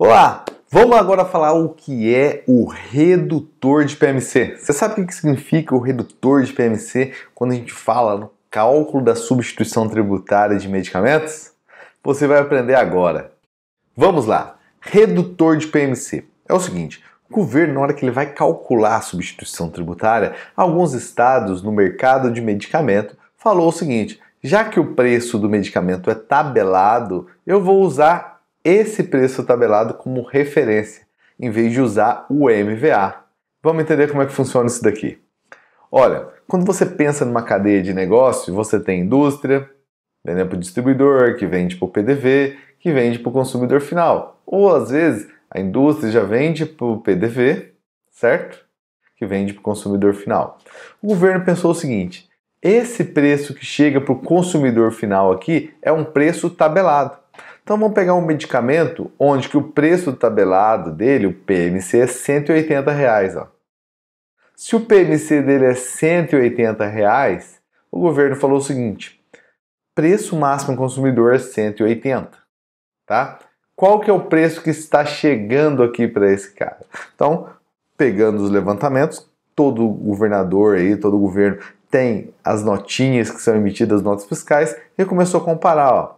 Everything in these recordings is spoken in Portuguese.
Olá, vamos agora falar o que é o redutor de PMC. Você sabe o que significa o redutor de PMC quando a gente fala no cálculo da substituição tributária de medicamentos? Você vai aprender agora. Vamos lá. Redutor de PMC. É o seguinte, o governo, na hora que ele vai calcular a substituição tributária, alguns estados no mercado de medicamento falou o seguinte: já que o preço do medicamento é tabelado, eu vou usar esse preço tabelado como referência, em vez de usar o MVA. Vamos entender como é que funciona isso daqui. Olha, quando você pensa numa cadeia de negócio, você tem indústria, vende para o distribuidor, que vende para o PDV, que vende para o consumidor final. Ou às vezes a indústria já vende para o PDV, certo? Que vende para o consumidor final. O governo pensou o seguinte: esse preço que chega para o consumidor final aqui é um preço tabelado. Então vamos pegar um medicamento onde que o preço tabelado dele, o PMC, é 180 reais. Ó. Se o PMC dele é 180 reais, o governo falou o seguinte: preço máximo consumidor é 180, tá? Qual que é o preço que está chegando aqui para esse cara? Então, pegando os levantamentos, todo governador aí, todo governo tem as notinhas que são emitidas, notas fiscais, e começou a comparar, ó.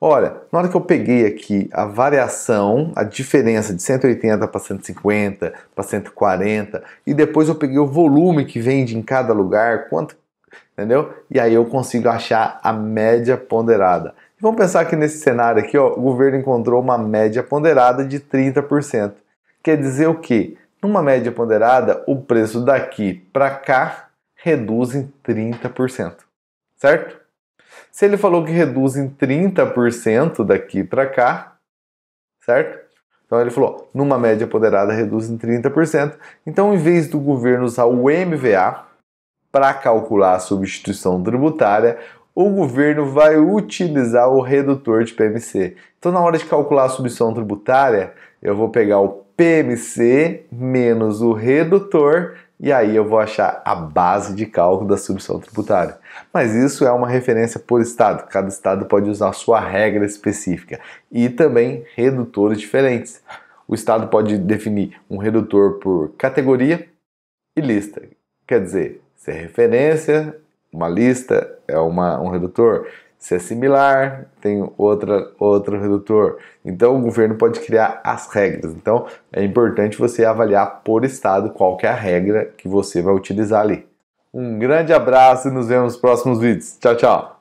Olha, na hora que eu peguei aqui a variação, a diferença de 180 para 150, para 140, e depois eu peguei o volume que vende em cada lugar, quanto, entendeu? E aí eu consigo achar a média ponderada. vamos pensar que nesse cenário aqui, ó, o governo encontrou uma média ponderada de 30%. Quer dizer o quê? Numa média ponderada, o preço daqui para cá reduz em 30%. Certo? Se ele falou que reduz em 30% daqui para cá, certo? Então ele falou, numa média ponderada reduz em 30%. Então, em vez do governo usar o MVA para calcular a substituição tributária, o governo vai utilizar o redutor de PMC. Então, na hora de calcular a substituição tributária, eu vou pegar o PMC menos o redutor e aí eu vou achar a base de cálculo da submissão tributária. Mas isso é uma referência por estado, cada estado pode usar sua regra específica e também redutores diferentes. O estado pode definir um redutor por categoria e lista. Quer dizer, se é referência, uma lista é uma, um redutor, é similar, tem outra, outro redutor. Então o governo pode criar as regras. Então é importante você avaliar por estado qual que é a regra que você vai utilizar ali. Um grande abraço e nos vemos nos próximos vídeos. Tchau, tchau!